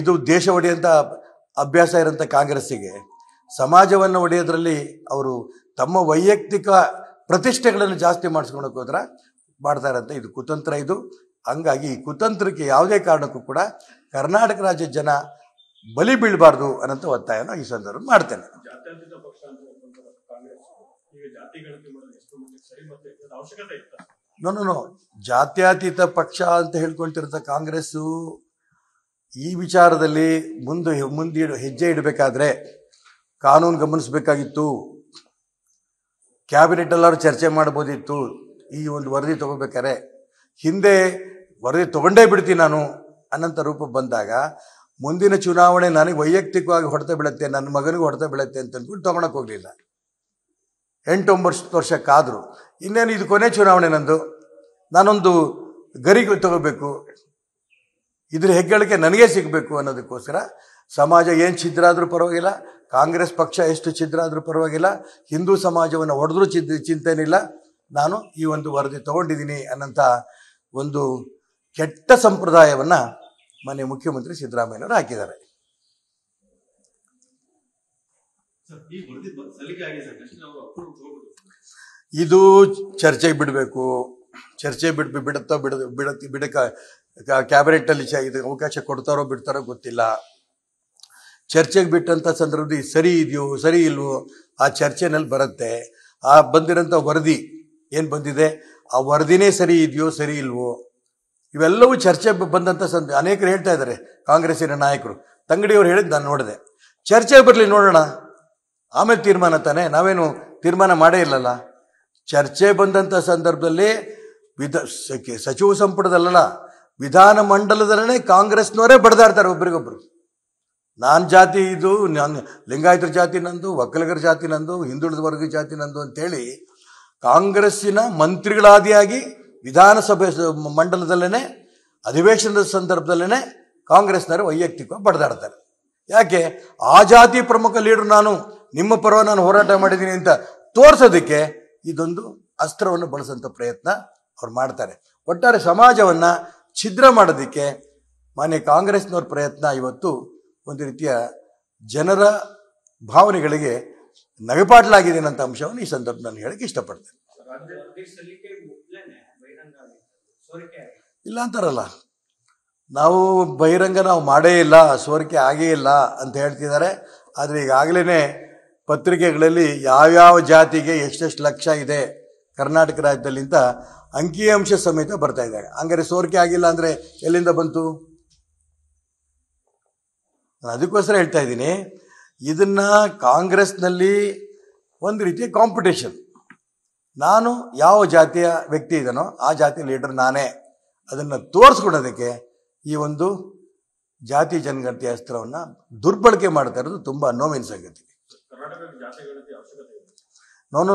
ಇದು ದೇಶ ಒಡೆಯಂಥ ಅಭ್ಯಾಸ ಇರೋಂಥ ಕಾಂಗ್ರೆಸ್ಸಿಗೆ ಸಮಾಜವನ್ನು ಒಡೆಯೋದ್ರಲ್ಲಿ ಅವರು ತಮ್ಮ ವೈಯಕ್ತಿಕ ಪ್ರತಿಷ್ಠೆಗಳನ್ನು ಜಾಸ್ತಿ ಮಾಡಿಸ್ಕೊಳಕ್ಕೆ ಹೋದ್ರೆ ಮಾಡ್ತಾ ಇರೋಂಥ ಇದು ಕುತಂತ್ರ ಇದು ಹಂಗಾಗಿ ಈ ಕುತಂತ್ರಕ್ಕೆ ಯಾವುದೇ ಕಾರಣಕ್ಕೂ ಕೂಡ ಕರ್ನಾಟಕ ರಾಜ್ಯದ ಜನ ಬಲಿ ಬೀಳಬಾರ್ದು ಅನ್ನೋಂಥ ಒತ್ತಾಯನ ಈ ಸಂದರ್ಭ ಮಾಡ್ತೇನೆ ನೋ ಜಾತ್ಯಾತೀತ ಪಕ್ಷ ಅಂತ ಹೇಳ್ಕೊಳ್ತಿರೋಂಥ ಕಾಂಗ್ರೆಸ್ಸು ಈ ವಿಚಾರದಲ್ಲಿ ಮುಂದೆ ಮುಂದೆ ಹೆಜ್ಜೆ ಇಡಬೇಕಾದ್ರೆ ಕಾನೂನು ಗಮನಿಸಬೇಕಾಗಿತ್ತು ಕ್ಯಾಬಿನೆಟ್ ಎಲ್ಲರೂ ಚರ್ಚೆ ಮಾಡ್ಬೋದಿತ್ತು ಈ ಒಂದು ವರದಿ ತಗೋಬೇಕಾರೆ ಹಿಂದೆ ವರದಿ ತಗೊಂಡೇ ಬಿಡ್ತೀನಿ ನಾನು ಅನ್ನಂಥ ರೂಪ ಬಂದಾಗ ಮುಂದಿನ ಚುನಾವಣೆ ನನಗೆ ವೈಯಕ್ತಿಕವಾಗಿ ಹೊಡೆತ ಬೀಳುತ್ತೆ ನನ್ನ ಮಗನಿಗೂ ಹೊಡೆತ ಬೀಳುತ್ತೆ ಅಂತ ಅಂದ್ಕೊಂಡು ತೊಗೊಳಕ್ಕೆ ಹೋಗಲಿಲ್ಲ ಎಂಟೊಂಬತ್ತು ವರ್ಷ ವರ್ಷಕ್ಕಾದರೂ ಇನ್ನೇನು ಇದು ಕೊನೆ ಚುನಾವಣೆ ನಂದು ನಾನೊಂದು ಗರಿಗೆ ತಗೋಬೇಕು ಇದ್ರ ಹೆಗ್ಗಳಿಕೆ ನನಗೆ ಸಿಗಬೇಕು ಅನ್ನೋದಕ್ಕೋಸ್ಕರ ಸಮಾಜ ಏನು ಛಿದ್ರ ಪರವಾಗಿಲ್ಲ ಕಾಂಗ್ರೆಸ್ ಪಕ್ಷ ಎಷ್ಟು ಛಿದ್ರ ಪರವಾಗಿಲ್ಲ ಹಿಂದೂ ಸಮಾಜವನ್ನು ಹೊಡೆದ್ರೂ ಚಿದ್ ಚಿಂತೆನಿಲ್ಲ ನಾನು ಈ ಒಂದು ವರದಿ ತಗೊಂಡಿದ್ದೀನಿ ಅನ್ನಂಥ ಒಂದು ಕೆಟ್ಟ ಸಂಪ್ರದಾಯವನ್ನು ಮನೆ ಮುಖ್ಯಮಂತ್ರಿ ಸಿದ್ದರಾಮಯ್ಯನವರು ಹಾಕಿದ್ದಾರೆ ಇದು ಚರ್ಚೆಗೆ ಬಿಡಬೇಕು ಚರ್ಚೆ ಬಿಡ್ ಬಿಡುತ್ತೋ ಬಿಡ ಬಿಡ ಬಿಡಕ ಕ್ಯಾಬಿನೆಟ್ನಲ್ಲಿ ಇದು ಅವಕಾಶ ಕೊಡ್ತಾರೋ ಬಿಡ್ತಾರೋ ಗೊತ್ತಿಲ್ಲ ಚರ್ಚೆಗೆ ಬಿಟ್ಟಂಥ ಸಂದರ್ಭದಲ್ಲಿ ಸರಿ ಇದೆಯೋ ಸರಿ ಇಲ್ವೋ ಆ ಚರ್ಚೆನಲ್ಲಿ ಬರುತ್ತೆ ಆ ಬಂದಿರೋಂಥ ವರದಿ ಏನು ಬಂದಿದೆ ಆ ವರದಿನೇ ಸರಿ ಇದೆಯೋ ಸರಿ ಇಲ್ವೋ ಇವೆಲ್ಲವೂ ಚರ್ಚೆ ಬಂದಂಥ ಸಂದ ಅನೇಕರು ಹೇಳ್ತಾ ಇದ್ದಾರೆ ಕಾಂಗ್ರೆಸ್ಸಿನ ನಾಯಕರು ತಂಗಡಿಯವರು ಹೇಳಿದ್ದು ನಾನು ನೋಡಿದೆ ಚರ್ಚೆ ಬರಲಿ ನೋಡೋಣ ಆಮೇಲೆ ತೀರ್ಮಾನ ತಾನೆ ನಾವೇನು ತೀರ್ಮಾನ ಮಾಡೇ ಇಲ್ಲಲ್ಲ ಚರ್ಚೆ ಬಂದಂಥ ಸಂದರ್ಭದಲ್ಲಿ ವಿಧ ಸಚಿವ ಸಂಪುಟದಲ್ಲ ವಿಧಾನ ಮಂಡಲದಲ್ಲೇ ಕಾಂಗ್ರೆಸ್ನವರೇ ಬಡದಾಡ್ತಾರೆ ಒಬ್ರಿಗೊಬ್ರು ನಾನು ಜಾತಿ ಇದು ನಾನು ಲಿಂಗಾಯತರ ಜಾತಿ ನಂದು ಒಕ್ಕಲಿಗರ ಜಾತಿ ನಂದು ಹಿಂದುಳಿದ ವರ್ಗ ಜಾತಿ ನಂದು ಅಂತೇಳಿ ಕಾಂಗ್ರೆಸ್ಸಿನ ಮಂತ್ರಿಗಳಾದಿಯಾಗಿ ವಿಧಾನಸಭೆ ಮಂಡಲದಲ್ಲೇ ಅಧಿವೇಶನದ ಸಂದರ್ಭದಲ್ಲೇ ಕಾಂಗ್ರೆಸ್ನವರು ವೈಯಕ್ತಿಕವಾಗಿ ಬಡ್ದಾಡ್ತಾರೆ ಯಾಕೆ ಆ ಜಾತಿ ಪ್ರಮುಖ ಲೀಡರ್ ನಾನು ನಿಮ್ಮ ಪರವ ನಾನು ಹೋರಾಟ ಮಾಡಿದ್ದೀನಿ ಅಂತ ತೋರಿಸೋದಕ್ಕೆ ಇದೊಂದು ಅಸ್ತ್ರವನ್ನು ಬಳಸುವಂಥ ಪ್ರಯತ್ನ ಅವ್ರು ಮಾಡ್ತಾರೆ ಒಟ್ಟಾರೆ ಸಮಾಜವನ್ನು ಛಿದ್ರ ಮಾಡೋದಕ್ಕೆ ಮಾನ್ಯ ಕಾಂಗ್ರೆಸ್ನವ್ರ ಪ್ರಯತ್ನ ಇವತ್ತು ಒಂದು ರೀತಿಯ ಜನರ ಭಾವನೆಗಳಿಗೆ ನಗಪಾಟ್ಲಾಗಿದೆ ಅಂತ ಅಂಶವನ್ನು ಈ ಸಂದರ್ಭ ನಾನು ಹೇಳಕ್ಕೆ ಇಷ್ಟಪಡ್ತೇನೆ ಇಲ್ಲ ಅಂತಾರಲ್ಲ ನಾವು ಬಹಿರಂಗ ನಾವು ಮಾಡೇ ಇಲ್ಲ ಸೋರಿಕೆ ಆಗೇ ಇಲ್ಲ ಅಂತ ಹೇಳ್ತಿದ್ದಾರೆ ಆದರೆ ಈಗಾಗಲೇ ಪತ್ರಿಕೆಗಳಲ್ಲಿ ಯಾವ್ಯಾವ ಜಾತಿಗೆ ಎಷ್ಟೆಷ್ಟು ಲಕ್ಷ ಇದೆ ಕರ್ನಾಟಕ ರಾಜ್ಯದಲ್ಲಿಂತ ಅಂಕಿಅಂಶ ಸಮೇತ ಬರ್ತಾ ಇದ್ದಾರೆ ಹಂಗಾರೆ ಸೋರಿಕೆ ಆಗಿಲ್ಲ ಅಂದರೆ ಎಲ್ಲಿಂದ ಬಂತು ಅದಕ್ಕೋಸ್ಕರ ಹೇಳ್ತಾ ಇದ್ದೀನಿ ಇದನ್ನು ಕಾಂಗ್ರೆಸ್ನಲ್ಲಿ ಒಂದು ರೀತಿಯ ಕಾಂಪಿಟೇಷನ್ ನಾನು ಯಾವ ಜಾತಿಯ ವ್ಯಕ್ತಿ ಇದನೋ ಆ ಜಾತಿ ಲೀಡರ್ ನಾನೇ ಅದನ್ನು ತೋರಿಸ್ಕೊಡೋದಕ್ಕೆ ಈ ಒಂದು ಜಾತಿ ಜನಗಣತಿ ಅಸ್ತ್ರವನ್ನು ದುರ್ಬಳಕೆ ಮಾಡ್ತಾ ಇರೋದು ತುಂಬ ನೋವಿನ ಸಂಗತಿ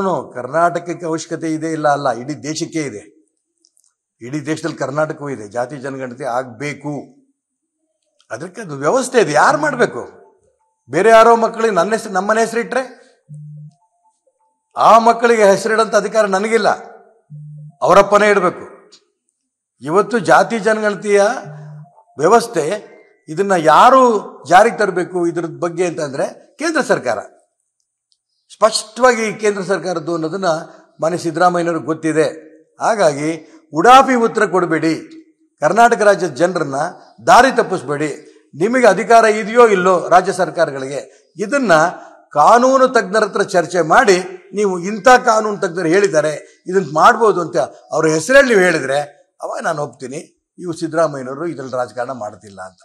ನೋ ಕರ್ನಾಟಕಕ್ಕೆ ಅವಶ್ಯಕತೆ ಇದೆ ಇಲ್ಲ ಅಲ್ಲ ಇಡೀ ದೇಶಕ್ಕೆ ಇದೆ ಇಡೀ ದೇಶದಲ್ಲಿ ಕರ್ನಾಟಕವೂ ಇದೆ ಜಾತಿ ಜನಗಣತಿ ಆಗಬೇಕು ಅದಕ್ಕೆ ಅದು ವ್ಯವಸ್ಥೆ ಇದೆ ಯಾರು ಮಾಡಬೇಕು ಬೇರೆ ಯಾರೋ ಮಕ್ಕಳಿಗೆ ನನ್ನ ಹೆಸರು ನಮ್ಮನೆ ಹೆಸರಿಟ್ರೆ ಆ ಮಕ್ಕಳಿಗೆ ಹೆಸರಿಡಂಥ ಅಧಿಕಾರ ನನಗಿಲ್ಲ ಅವರಪ್ಪನೇ ಇಡಬೇಕು ಇವತ್ತು ಜಾತಿ ಜನಗಣತಿಯ ವ್ಯವಸ್ಥೆ ಇದನ್ನು ಯಾರು ಜಾರಿಗೆ ತರಬೇಕು ಇದ್ರ ಬಗ್ಗೆ ಅಂತಂದರೆ ಕೇಂದ್ರ ಸರ್ಕಾರ ಸ್ಪಷ್ಟವಾಗಿ ಕೇಂದ್ರ ಸರ್ಕಾರದ್ದು ಅನ್ನೋದನ್ನು ಮನೆ ಸಿದ್ದರಾಮಯ್ಯನವ್ರಿಗೆ ಗೊತ್ತಿದೆ ಹಾಗಾಗಿ ಉಡಾಫಿ ಉತ್ತರ ಕೊಡಬೇಡಿ ಕರ್ನಾಟಕ ರಾಜ್ಯದ ಜನರನ್ನ ದಾರಿ ತಪ್ಪಿಸ್ಬೇಡಿ ನಿಮಗೆ ಅಧಿಕಾರ ಇದೆಯೋ ಇಲ್ಲೋ ರಾಜ್ಯ ಸರ್ಕಾರಗಳಿಗೆ ಇದನ್ನು ಕಾನೂನು ತಜ್ಞರ ಹತ್ರ ಚರ್ಚೆ ಮಾಡಿ ನೀವು ಇಂಥ ಕಾನೂನು ತಜ್ಞರು ಹೇಳಿದ್ದಾರೆ ಇದನ್ನು ಮಾಡ್ಬೋದು ಅಂತ ಅವ್ರ ಹೆಸರಲ್ಲಿ ನೀವು ಹೇಳಿದರೆ ಅವಾಗ ನಾನು ಒಪ್ತೀನಿ ಇವು ಸಿದ್ದರಾಮಯ್ಯನವರು ಇದರಲ್ಲಿ ರಾಜಕಾರಣ ಮಾಡ್ತಿಲ್ಲ ಅಂತ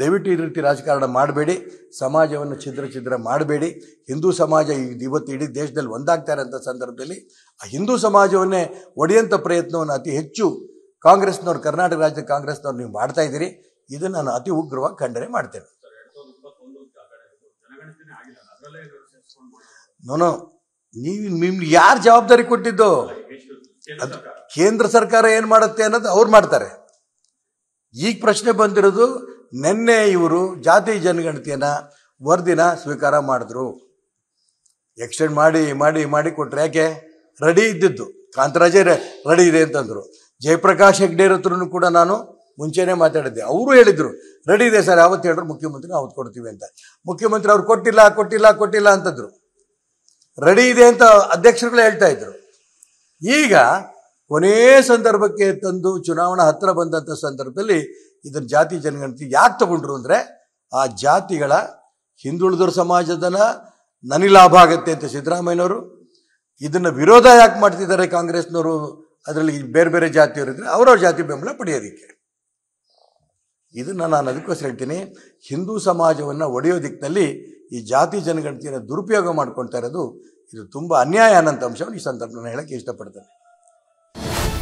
ದಯವಿಟ್ಟು ಈ ರೀತಿ ರಾಜಕಾರಣ ಮಾಡಬೇಡಿ ಸಮಾಜವನ್ನು ಛಿದ್ರ ಛಿದ್ರ ಮಾಡಬೇಡಿ ಹಿಂದೂ ಸಮಾಜ ಇವತ್ತು ಇಡೀ ದೇಶದಲ್ಲಿ ಒಂದಾಗ್ತಾ ಇರೋಂಥ ಸಂದರ್ಭದಲ್ಲಿ ಆ ಹಿಂದೂ ಸಮಾಜವನ್ನೇ ಒಡೆಯಂಥ ಪ್ರಯತ್ನವನ್ನು ಅತಿ ಹೆಚ್ಚು ಕಾಂಗ್ರೆಸ್ನವ್ರು ಕರ್ನಾಟಕ ರಾಜ್ಯದ ಕಾಂಗ್ರೆಸ್ನವ್ರು ನೀವು ಮಾಡ್ತಾ ಇದ್ದೀರಿ ಇದನ್ನು ನಾನು ಅತಿ ಉಗ್ರವಾಗಿ ಖಂಡನೆ ಮಾಡ್ತೇನೆ ನೋ ನೀವು ನಿಮ್ಗೆ ಯಾರು ಜವಾಬ್ದಾರಿ ಕೊಟ್ಟಿದ್ದು ಅದು ಕೇಂದ್ರ ಸರ್ಕಾರ ಏನು ಮಾಡುತ್ತೆ ಅನ್ನೋದು ಅವ್ರು ಮಾಡ್ತಾರೆ ಈಗ ಪ್ರಶ್ನೆ ಬಂದಿರೋದು ನಿನ್ನೆ ಇವರು ಜಾತಿ ಜನಗಣತಿಯನ್ನ ವರದಿನ ಸ್ವೀಕಾರ ಮಾಡಿದ್ರು ಎಕ್ಸ್ಟೆಂಡ್ ಮಾಡಿ ಮಾಡಿ ಮಾಡಿ ಕೊಟ್ಟರೆ ಯಾಕೆ ರೆಡಿ ಇದ್ದಿದ್ದು ಕಾಂತರಾಜೇ ರೆಡಿ ಇದೆ ಅಂತಂದ್ರು ಜಯಪ್ರಕಾಶ್ ಹೆಗ್ಡೆ ಹತ್ರನು ಕೂಡ ನಾನು ಮುಂಚೆನೆ ಮಾತಾಡಿದ್ದೆ ಅವರು ಹೇಳಿದರು ರೆಡಿ ಇದೆ ಸರ್ ಯಾವತ್ತು ಹೇಳಿದ್ರು ಮುಖ್ಯಮಂತ್ರಿ ಅವತ್ತು ಕೊಡ್ತೀವಿ ಅಂತ ಮುಖ್ಯಮಂತ್ರಿ ಅವ್ರು ಕೊಟ್ಟಿಲ್ಲ ಕೊಟ್ಟಿಲ್ಲ ಕೊಟ್ಟಿಲ್ಲ ಅಂತಂದ್ರು ರೆಡಿ ಇದೆ ಅಂತ ಅಧ್ಯಕ್ಷರುಗಳು ಹೇಳ್ತಾ ಇದ್ರು ಈಗ ಕೊನೆಯ ಸಂದರ್ಭಕ್ಕೆ ತಂದು ಚುನಾವಣಾ ಹತ್ತಿರ ಬಂದಂಥ ಸಂದರ್ಭದಲ್ಲಿ ಇದನ್ನ ಜಾತಿ ಜನಗಣತಿ ಯಾಕೆ ತಗೊಂಡ್ರು ಅಂದರೆ ಆ ಜಾತಿಗಳ ಹಿಂದುಳಿದ್ರ ಸಮಾಜದನ ನನಗೆ ಲಾಭ ಆಗುತ್ತೆ ಅಂತ ಸಿದ್ದರಾಮಯ್ಯನವರು ಇದನ್ನು ವಿರೋಧ ಯಾಕೆ ಮಾಡ್ತಿದ್ದಾರೆ ಕಾಂಗ್ರೆಸ್ನವರು ಅದರಲ್ಲಿ ಬೇರೆ ಬೇರೆ ಜಾತಿಯವರು ಇದ್ದರೆ ಅವರವ್ರ ಜಾತಿ ಬೆಂಬಲ ಪಡೆಯೋದಿಕ್ಕೆ ಇದನ್ನು ನಾನು ಅದಕ್ಕೋಸ್ಕರ ಹೇಳ್ತೀನಿ ಹಿಂದೂ ಸಮಾಜವನ್ನು ಒಡೆಯೋ ದಿಕ್ಕಿನಲ್ಲಿ ಈ ಜಾತಿ ಜನಗಣತಿಯನ್ನು ದುರುಪಯೋಗ ಮಾಡ್ಕೊಳ್ತಾ ಇರೋದು ಇದು ತುಂಬ ಅನ್ಯಾಯ ಅನ್ನೋಂಥ ಅಂಶವನ್ನು ಈ ಸಂದರ್ಭ ನಾನು ಹೇಳೋಕ್ಕೆ ಇಷ್ಟಪಡ್ತೇನೆ